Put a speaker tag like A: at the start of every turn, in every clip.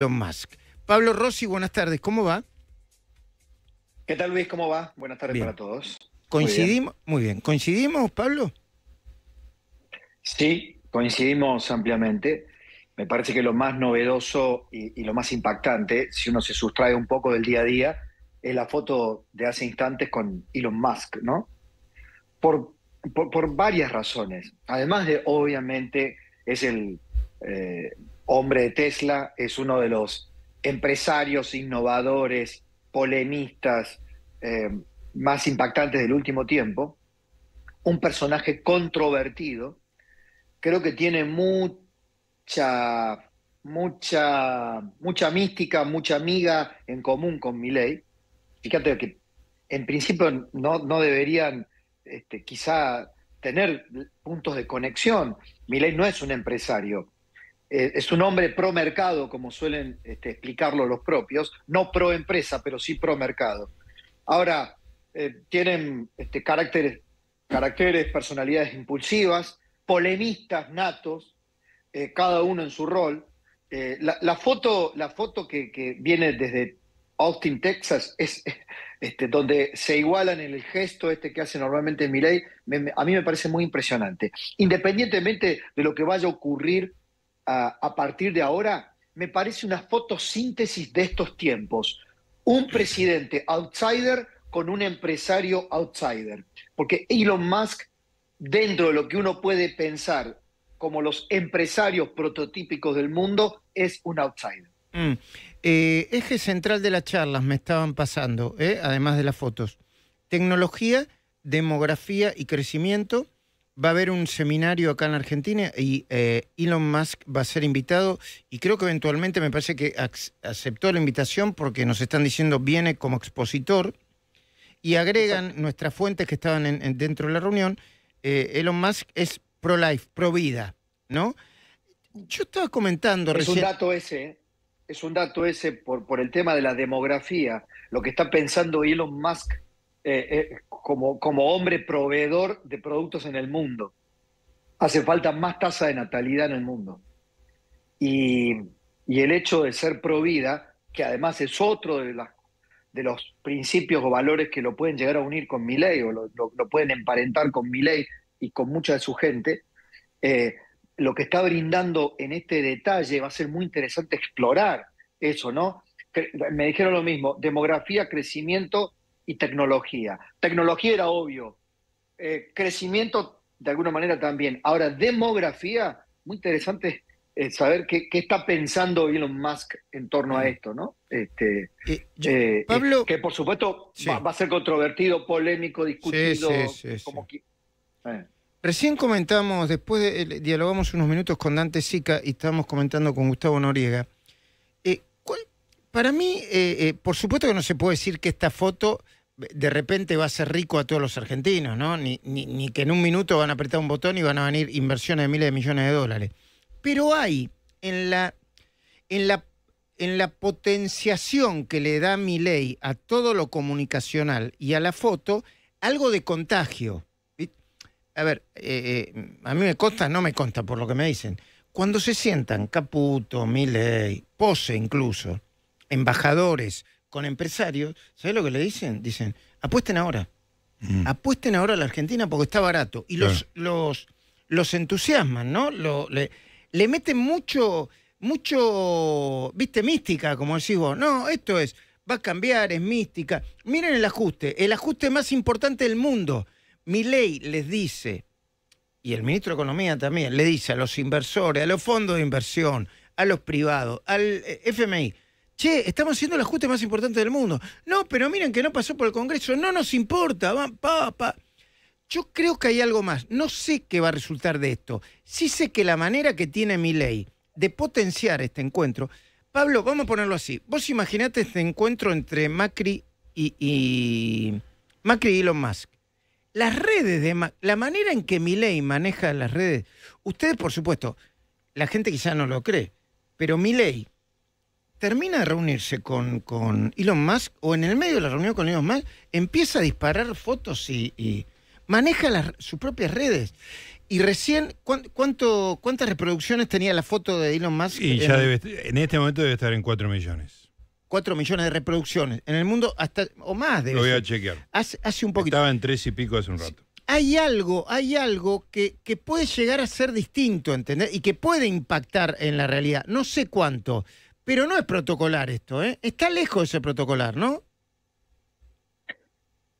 A: Elon Musk.
B: Pablo Rossi, buenas tardes, ¿cómo va? ¿Qué tal Luis? ¿Cómo va? Buenas tardes para todos. ¿Coincidimos?
A: Muy bien. ¿Coincidimos, Pablo?
B: Sí, coincidimos ampliamente. Me parece que lo más novedoso y, lo más impactante, si uno se sustrae un poco del día a día, es la foto de hace instantes con Elon Musk, ¿no? Por, por, varias razones. Además de, obviamente, es el eh, hombre de Tesla, es uno de los empresarios innovadores, polemistas eh, más impactantes del último tiempo, un personaje controvertido, creo que tiene mucha, mucha, mucha mística, mucha amiga en común con Milei. Fíjate que en principio no, deberían este, quizá tener puntos de conexión. Milei no es un empresario, eh, es un hombre pro mercado, como suelen este, explicarlo los propios, no pro empresa, pero sí pro mercado. Ahora, eh, tienen este, caracteres, caracteres, personalidades impulsivas, polemistas natos, eh, cada uno en su rol. La, foto, la foto que, viene desde Austin, Texas, es este, donde se igualan en el gesto este que hace normalmente Miley, a mí me parece muy impresionante. Independientemente de lo que vaya a ocurrir a, partir de ahora me parece una fotosíntesis de estos tiempos. Un presidente outsider con un empresario outsider. Porque Elon Musk, dentro de lo que uno puede pensar como los empresarios prototípicos del mundo, es un outsider.
A: Mm. Eh, eje central de las charlas me estaban pasando, eh, además de las fotos. Tecnología, demografía y crecimiento, va a haber un seminario acá en Argentina y eh, Elon Musk va a ser invitado y creo que eventualmente me parece que aceptó la invitación porque nos están diciendo viene como expositor y agregan nuestras fuentes que estaban dentro de la reunión. Eh, Elon Musk es pro-life, pro-vida, ¿no? Yo estaba comentando es Un dato
B: ese, es un dato ese por, por el tema de la demografía, lo que está pensando Elon Musk eh, eh como, hombre proveedor de productos en el mundo. Hace falta más tasa de natalidad en el mundo. Y, el hecho de ser provida que además es otro de, de los principios o valores que lo pueden llegar a unir con mi ley o lo, pueden emparentar con mi ley y con mucha de su gente, eh, lo que está brindando en este detalle va a ser muy interesante explorar eso, ¿no? Me dijeron lo mismo, demografía, crecimiento y tecnología. Tecnología era obvio, eh, crecimiento de alguna manera también. Ahora, demografía, muy interesante eh, saber qué, qué, está pensando Elon Musk en torno a mm. esto, ¿no? Este, eh, Pablo, que por supuesto va, a ser controvertido, polémico, discutido, como
A: Recién comentamos, después dialogamos unos minutos con Dante Sica y estábamos comentando con Gustavo Noriega. para mí, por supuesto que no se puede decir que esta foto de repente va a ser rico a todos los argentinos, ¿no? Ni, que en un minuto van a apretar un botón y van a venir inversiones de miles de millones de dólares. Pero hay en la, en la, potenciación que le da mi ley a todo lo comunicacional y a la foto, algo de contagio. A ver, eh, eh, a mí me consta, no me consta por lo que me dicen. Cuando se sientan Caputo, Miley, Pose incluso, embajadores, con empresarios, ¿sabes lo que le dicen? Dicen, apuesten ahora. Mm. Apuesten ahora a la Argentina porque está barato. Y los, los, los entusiasman, ¿no? le, meten mucho, mucho, viste, mística, como decís vos. No, esto es, va a cambiar, es mística. Miren el ajuste, el ajuste más importante del mundo. Mi ley les dice, y el ministro de Economía también, le dice a los inversores, a los fondos de inversión, a los privados, al eh, FMI, che, estamos haciendo el ajuste más importante del mundo. No, pero miren que no pasó por el Congreso, no nos importa, va, pa, Yo creo que hay algo más. No sé qué va a resultar de esto. Sí sé que la manera que tiene mi de potenciar este encuentro, Pablo, vamos a ponerlo así. Vos imaginate este encuentro entre Macri y, Macri y Elon Musk. Las redes de la manera en que Milei maneja las redes, ustedes por supuesto, la gente quizá no lo cree, pero Milei termina de reunirse con, con, Elon Musk o en el medio de la reunión con Elon Musk empieza a disparar fotos y, maneja sus propias redes. Y recién, ¿cuánto, ¿cuántas reproducciones tenía la foto de Elon Musk? Y ya en,
C: en este momento debe estar en 4 millones.
A: 4 millones de reproducciones. En el mundo, hasta o más eso. Lo voy a chequear. Hace,
C: un poquito. Estaba en 3 y pico hace un rato.
A: Hay algo, hay algo que, que puede llegar a ser distinto, entender Y que puede impactar en la realidad. No sé cuánto, pero no es protocolar esto, ¿eh? Está lejos de ser protocolar, ¿no?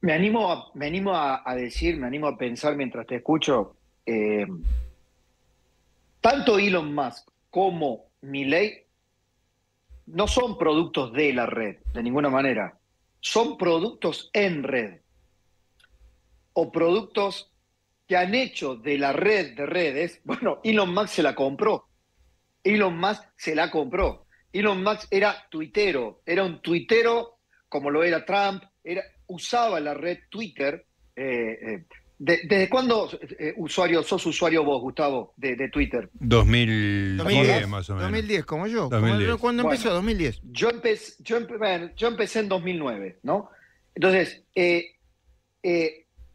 B: Me animo, a, me animo a, decir, me animo a pensar mientras te escucho. Eh, tanto Elon Musk como Milley no son productos de la red, de ninguna manera. Son productos en red. O productos que han hecho de la red de redes. Bueno, Elon Musk se la compró. Elon Musk se la compró. Elon Musk era tuitero, era un tuitero como lo era Trump, era, usaba la red Twitter. Eh, eh, ¿Desde cuándo eh, usuario, sos usuario vos, Gustavo, de, Twitter?
C: 2010, más o menos. 2010,
B: como yo. ¿Cuándo empezó? 2010. Yo empecé, yo, yo, empecé en 2009, ¿no? Entonces,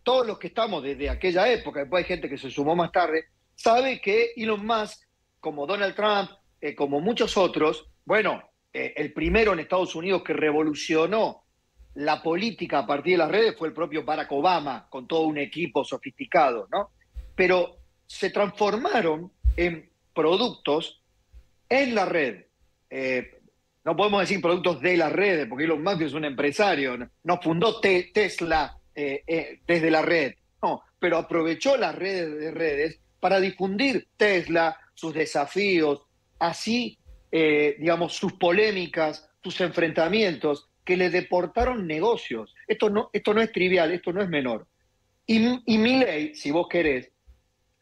B: todos los que estamos desde aquella época, después hay gente que se sumó más tarde, sabe que Elon Musk, como Donald Trump, como muchos otros, bueno, eh, el primero en Estados Unidos que revolucionó la política a partir de las redes fue el propio Barack Obama, con todo un equipo sofisticado, ¿no? Pero se transformaron en productos en la red. Eh, no podemos decir productos de las redes, porque Elon Musk es un empresario, no, fundó Tesla eh, desde la red, no, pero aprovechó las redes de redes para difundir Tesla, sus desafíos. Así eh, digamos, sus polémicas, sus enfrentamientos, que le deportaron negocios. Esto no, esto no es trivial, esto no es menor. Y, y mi si vos querés,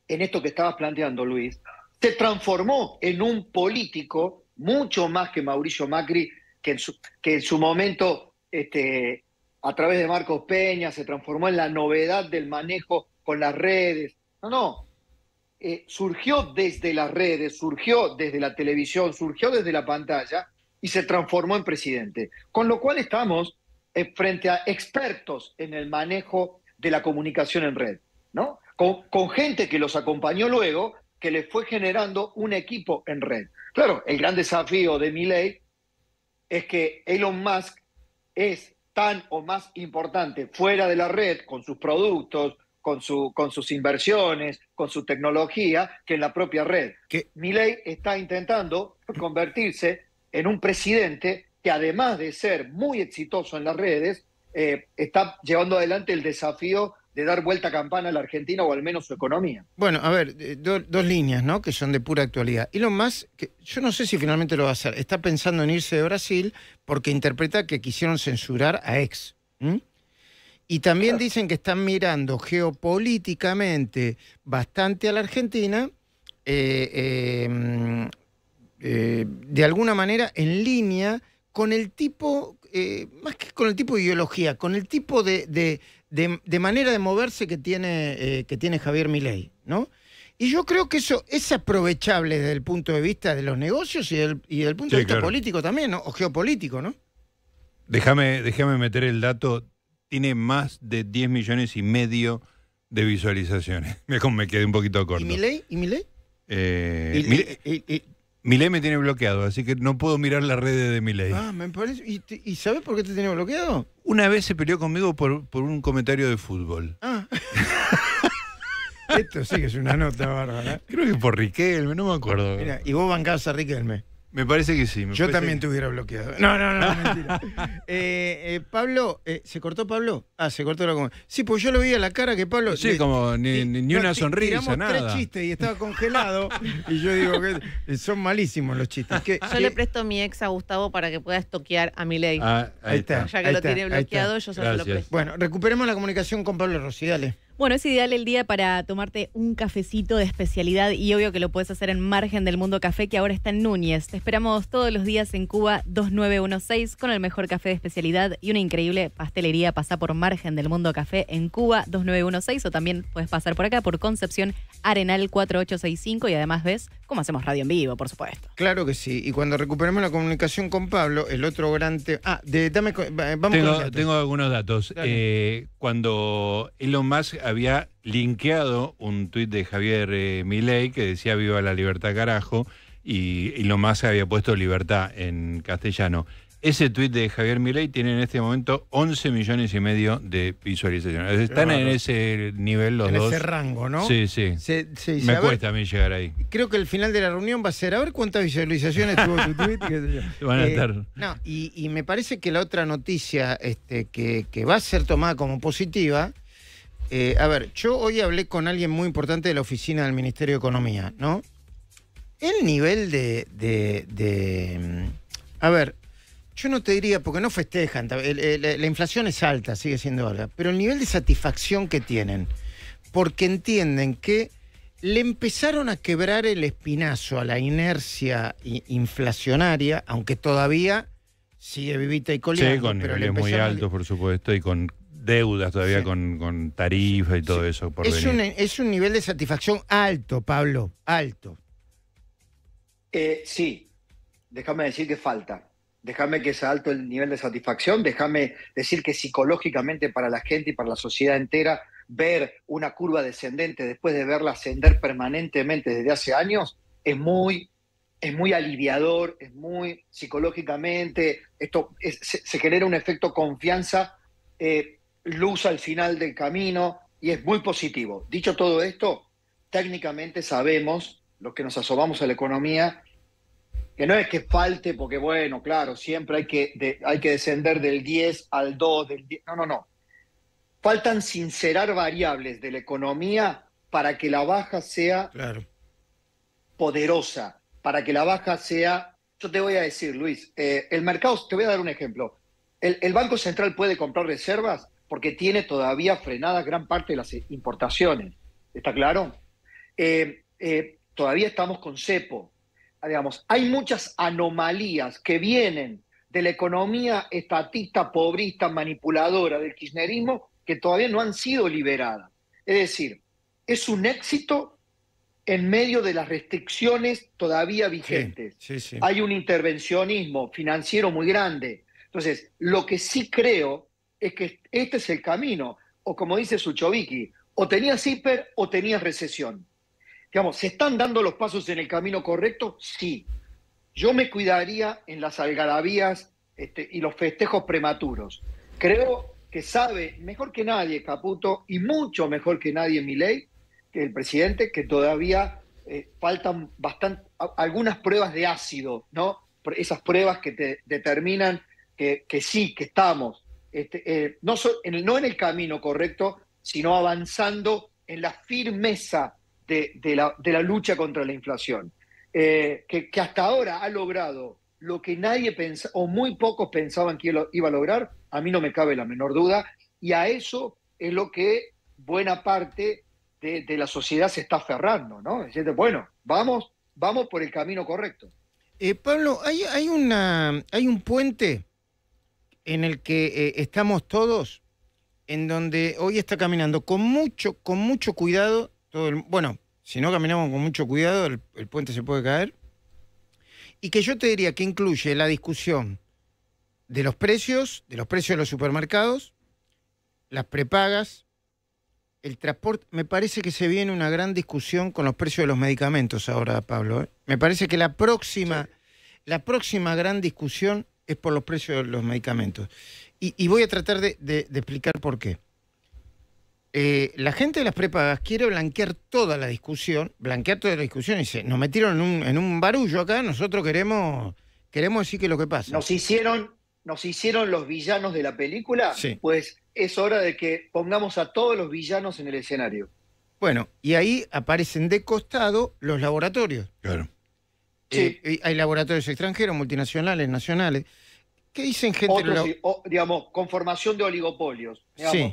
B: en esto que estabas planteando, Luis, se transformó en un político mucho más que Mauricio Macri, que en su, que en su momento, este, a través de Marcos Peña, se transformó en la novedad del manejo con las redes. No, no, eh, surgió desde las redes, surgió desde la televisión, surgió desde la pantalla y se transformó en presidente. Con lo cual estamos eh, frente a expertos en el manejo de la comunicación en red, ¿no? Con, con gente que los acompañó luego, que les fue generando un equipo en red. Claro, el gran desafío de Miley es que Elon Musk es tan o más importante fuera de la red, con sus productos, con, su, con sus inversiones, con su tecnología, que en la propia red. ¿Qué? Milei está intentando convertirse en un presidente que además de ser muy exitoso en las redes, eh, está llevando adelante el desafío de dar vuelta a campana a la Argentina o al menos su economía.
A: Bueno, a ver, eh, dos líneas, ¿no? Que son de pura actualidad. Y lo que yo no sé si finalmente lo va a hacer, está pensando en irse de Brasil porque interpreta que quisieron censurar a ex. Y también dicen que están mirando geopolíticamente bastante a la Argentina, eh, eh, mm, eh, de alguna manera en línea con el tipo, más que con el tipo de ideología, con el tipo de, manera de moverse que tiene, que tiene Javier Milei, ¿no? Y yo creo que eso es aprovechable desde el punto de vista de los negocios y, desde el punto de vista político también, O geopolítico, ¿no?
C: Déjame, déjame meter el dato tiene más de 10 millones y medio de visualizaciones. Me, me quedé un poquito corto. ¿Y
A: Milei? ¿Y
C: Eh, me tiene bloqueado, así que no puedo mirar la redes de Milei. Ah,
A: me parece. ¿Y, sabes por qué te tiene bloqueado? Una vez se peleó conmigo por, un
C: comentario de fútbol. Ah. Esto sí que es una nota bárbara. Creo que por Riquelme, no me acuerdo. Mira, y vos bancás a Riquelme. Me parece que sí. Yo también te hubiera bloqueado. No,
A: no, no, mentira. Eh, eh, Pablo, eh, ¿se cortó Pablo? Ah, se cortó la Sí, pues yo lo vi a la cara que Pablo. Sí, como ni, ni una sonrisa, nada. tres chistes y estaba congelado. y yo digo que son malísimos los chistes. Que, yo le
B: presto mi ex a Gustavo para que puedas toquear a mi ley. Ah, ahí, está. Ya que lo tiene bloqueado, yo solo lo presto.
A: Bueno, recuperemos la comunicación con Pablo Rossi, dale.
B: Bueno, es ideal el día para tomarte un cafecito de especialidad y obvio que lo puedes hacer en Margen del Mundo Café, que ahora está en Núñez. Te esperamos todos los días en Cuba 2916 con el mejor café de especialidad y una increíble pastelería. Pasa por Margen del Mundo Café en Cuba 2916 o también puedes pasar por acá por Concepción Arenal 4865 y además ves cómo hacemos radio en vivo, por supuesto.
A: Claro que sí. Y cuando recuperemos la comunicación con Pablo, el otro gran tema. Ah, dame, vamos tengo, con tengo
C: algunos datos. Eh, cuando Elon Musk había linkeado un tuit de Javier eh, Milei que decía viva la libertad carajo y, lo más había puesto libertad en castellano. Ese tuit de Javier Milei tiene en este momento 11 millones y medio de visualizaciones. Están en ese nivel los en dos. En ese rango, ¿no? Sí, sí. Me cuesta a mí llegar ahí.
A: Creo que el final de la reunión va a ser a ver cuántas visualizaciones tuvo tu tweet. Van a eh, estar. No, y, me parece que la otra noticia este, que va a ser tomada como positiva eh, a ver, yo hoy hablé con alguien muy importante de la oficina del Ministerio de Economía, ¿no? El nivel de, mm, a ver, yo no te diría, porque no festejan, la, inflación es alta, sigue siendo alta, pero el nivel de satisfacción que tienen, porque entienden que le empezaron a quebrar el espinazo a la inercia inflacionaria, aunque todavía sigue vivita y coleando. Sí, con niveles muy altos,
C: por supuesto, y con deudas todavía con, con tarifa y todo eso. Por es, Un,
A: es un nivel de satisfacción alto, Pablo,
B: alto. Eh, sí, déjame decir que falta. Déjame que sea alto el nivel de satisfacción. Déjame decir que psicológicamente para la gente y para la sociedad entera, ver una curva descendente después de verla ascender permanentemente desde hace años es muy, es muy aliviador, es muy psicológicamente, esto se, genera un efecto confianza eh, luz al final del camino y es muy positivo. Dicho todo esto, técnicamente sabemos, los que nos asomamos a la economía, que no es que falte, porque bueno, claro, siempre hay que, hay que descender del 10 al 2, del 10, no, no, no. Faltan sincerar variables de la economía para que la baja sea poderosa, para que la baja sea... Yo te voy a decir, Luis, eh, el mercado, te voy a dar un ejemplo. el, Banco Central puede comprar reservas porque tiene todavía frenada gran parte de las importaciones. ¿Está claro? Eh, eh, todavía estamos con cepo. Ah, digamos, hay muchas anomalías que vienen de la economía estatista, pobrista, manipuladora del kirchnerismo que todavía no han sido liberadas. Es decir, es un éxito en medio de las restricciones todavía vigentes. Hay un intervencionismo financiero muy grande. Entonces, lo que sí creo es que este es el camino, o como dice Suchovicki, o tenías hiper o tenías recesión. Digamos, ¿se están dando los pasos en el camino correcto? Sí. Yo me cuidaría en las algarabías este, y los festejos prematuros. Creo que sabe mejor que nadie Caputo y mucho mejor que nadie mi ley que el presidente, que todavía eh, faltan bastante, algunas pruebas de ácido, ¿no? Esas pruebas que te determinan que sí, que estamos este, eh, no, en, el camino correcto, sino avanzando en la firmeza de, la, lucha contra la inflación, eh, que, hasta ahora ha logrado lo que nadie pensaba, o muy pocos pensaban que iba a lograr, a mí no me cabe la menor duda, y a eso es lo que buena parte de, la sociedad se está aferrando, ¿no? decir bueno, vamos, vamos por el camino correcto. Eh, Pablo, hay, hay
A: un puente en el que eh, estamos todos, en donde hoy está caminando con mucho, con mucho cuidado, bueno, si no caminamos con mucho cuidado, el, puente se puede caer, y que yo te diría que incluye la discusión de los precios, de los precios de los supermercados, las prepagas, el transporte. Me parece que se viene una gran discusión con los precios de los medicamentos ahora, Pablo. ¿eh? Me parece que la próxima, la próxima gran discusión es por los precios de los medicamentos. Y, voy a tratar de, explicar por qué. Eh, la gente de las prepagas quiere blanquear toda la discusión, blanquear toda la discusión y dice, nos metieron en un, en un, barullo acá, nosotros queremos, queremos decir que lo que pasa. Nos
B: hicieron, nos hicieron los villanos de la película, pues es hora de que pongamos a todos los villanos en el escenario.
A: Bueno, y ahí aparecen de costado los laboratorios. Claro. Eh, hay laboratorios extranjeros, multinacionales, nacionales. ¿Qué dicen gente?
B: digamos, conformación de oligopolios.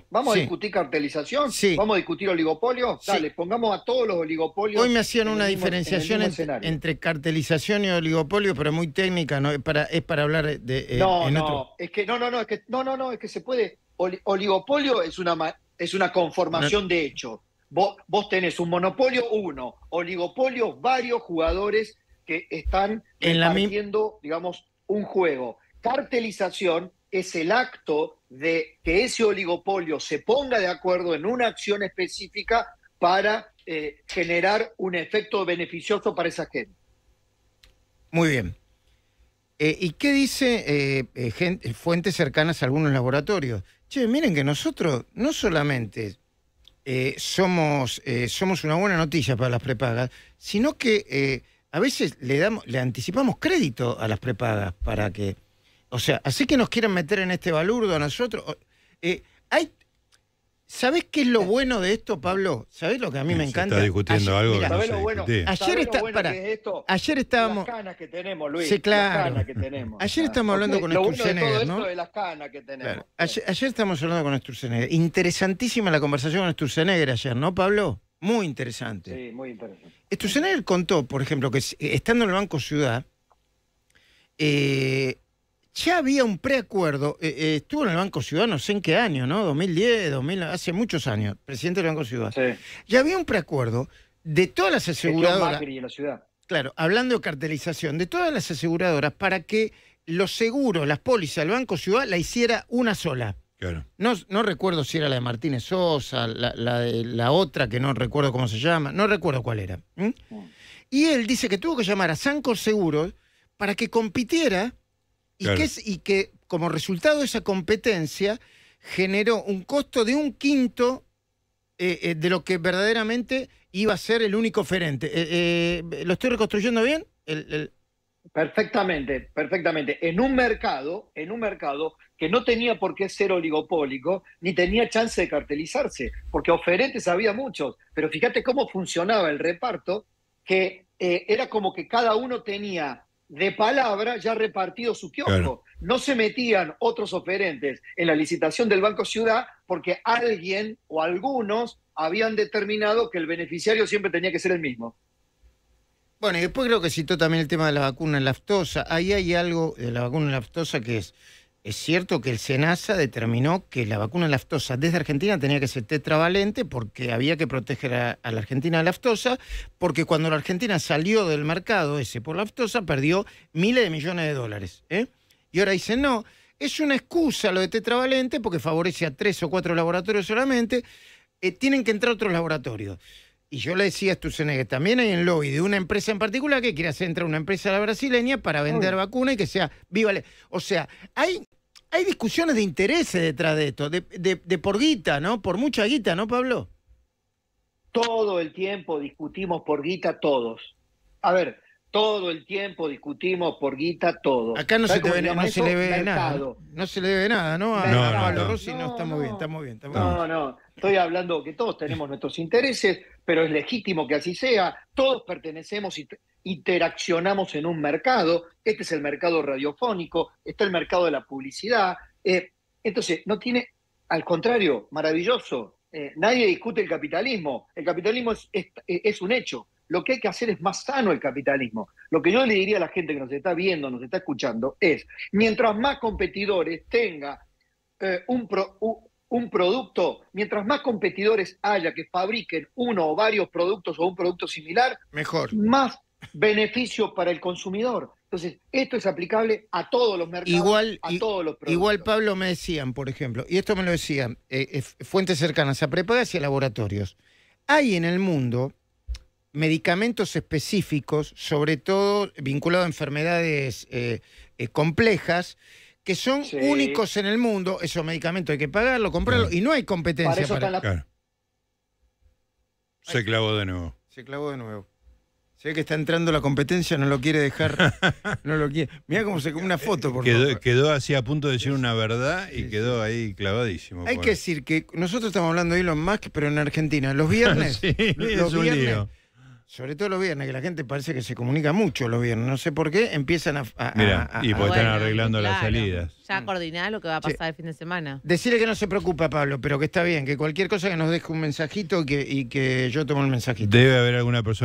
B: ¿Vamos a discutir cartelización? Sí. ¿Vamos a discutir oligopolios? Dale, pongamos a todos los oligopolios. Hoy me hacían una diferenciación
A: entre, cartelización y oligopolio, pero muy técnica, ¿no? Es para, es para hablar de. Eh, no, no,
B: es que no, no, no, es que no, no, no, es que se puede. oligopolio es una es una conformación de hecho. vos tenés un monopolio, uno, oligopolio, varios jugadores que están en digamos, un juego. Cartelización es el acto de que ese oligopolio se ponga de acuerdo en una acción específica para eh, generar un efecto beneficioso para esa gente.
A: Muy bien. Eh, ¿Y qué dice eh, fuentes cercanas a algunos laboratorios? Che, miren que nosotros no solamente somos, somos una buena noticia para las prepagas, sino que a veces le, damos, le anticipamos crédito a las prepagas para que... O sea, así que nos quieren meter en este balurdo a nosotros. Eh, ¿Sabés qué es lo eh. bueno de esto, Pablo? ¿Sabés lo que a mí me encanta? Se está discutiendo algo. bueno, ayer, está, ayer estábamos. Las que tenemos, Luis. Ayer estábamos hablando con lo ¿no? que tenemos. Ayer, estábamos hablando con Sturzenegger. Interesantísima la conversación con Sturzenegger ayer, ¿no, Pablo? Muy interesante. Sí, muy interesante. contó, por ejemplo, que eh, estando en el Banco Ciudad, eh, ya había un preacuerdo, eh, estuvo en el Banco Ciudad no sé en qué año, ¿no? 2010, 2000, hace muchos años, presidente del Banco Ciudad. Sí. Ya había un preacuerdo de todas las aseguradoras.
B: la ciudad.
A: Claro, hablando de cartelización, de todas las aseguradoras para que los seguros, las pólizas del Banco Ciudad la hiciera una sola. No, recuerdo si era la de Martínez Sosa, la, de, la otra que no recuerdo cómo se llama, no recuerdo cuál era. Y él dice que tuvo que llamar a Sancor Seguros para que compitiera y, que como resultado de esa competencia generó un costo de un quinto eh, eh, de lo que verdaderamente iba a ser el único oferente. Eh,
B: ¿Lo estoy reconstruyendo bien? Perfectamente, perfectamente. En un mercado, en un mercado que no tenía por qué ser oligopólico, ni tenía chance de cartelizarse, porque oferentes había muchos, pero fíjate cómo funcionaba el reparto, que eh, era como que cada uno tenía de palabra ya repartido su kiosco. No se metían otros oferentes en la licitación del Banco Ciudad porque alguien o algunos habían determinado que el beneficiario siempre tenía que ser el mismo.
A: Bueno, y después creo que citó también el tema de la vacuna laftosa. Ahí hay algo de la vacuna laftosa que es, es cierto que el SENASA determinó que la vacuna laftosa desde Argentina tenía que ser tetravalente porque había que proteger a, la Argentina de laftosa, porque cuando la Argentina salió del mercado ese por laftosa perdió miles de millones de dólares. ¿eh? Y ahora dicen, no, es una excusa lo de tetravalente porque favorece a tres o cuatro laboratorios solamente, eh, tienen que entrar otros laboratorios. Y yo le decía a que también hay en lobby de una empresa en particular que quiere hacer entrar una empresa la brasileña para vender vacuna y que sea vívale. O sea, hay, hay discusiones de interés detrás de esto, de, por guita, ¿no? Por mucha guita, ¿no, Pablo?
B: Todo el tiempo discutimos por guita todos. A ver, todo el tiempo discutimos por guita todos. Acá no se, le ve nada. No se le ve nada, ¿no? A, no, Rossi no, estamos bien, estamos bien. no, no. Estoy hablando que todos tenemos nuestros intereses, pero es legítimo que así sea. Todos pertenecemos y interaccionamos en un mercado. Este es el mercado radiofónico, está el mercado de la publicidad. Eh, entonces, no tiene, al contrario, maravilloso. Eh, nadie discute el capitalismo. El capitalismo es, un hecho. Lo que hay que hacer es más sano el capitalismo. Lo que yo le diría a la gente que nos está viendo, nos está escuchando, es, mientras más competidores tenga eh, un, un, un producto, mientras más competidores haya que fabriquen uno o varios productos o un producto similar, mejor. Más beneficio para el consumidor. Entonces, esto es aplicable a todos los mercados, igual, a
A: todos los productos. Igual, Pablo, me decían, por ejemplo, y esto me lo decían eh, eh, fuentes cercanas a prepagas y a laboratorios, hay en el mundo medicamentos específicos, sobre todo vinculados a enfermedades eh, complejas, que son únicos en el mundo, esos medicamentos hay que pagarlo, comprarlo, y no hay competencia.
C: Para Se clavó de nuevo. Se clavó de nuevo.
A: Se ve que está entrando la competencia, no lo quiere dejar. no lo Mira cómo se come una foto, por quedó,
C: Quedó así a punto de decir una verdad y quedó ahí clavadísimo. Hay que decir
A: que nosotros estamos hablando de Elon Musk, pero en Argentina. Los viernes. los viernes sobre todo los viernes, que la gente parece que se comunica mucho los viernes. No sé por qué empiezan a. Mira, y pues están arreglando las salidas. Ya mm. coordinar lo que va a pasar el fin de semana. Decirle que no se preocupa, Pablo, pero que está bien, que cualquier cosa que nos deje un mensajito y que, y que yo tomo el mensajito. Debe haber alguna persona.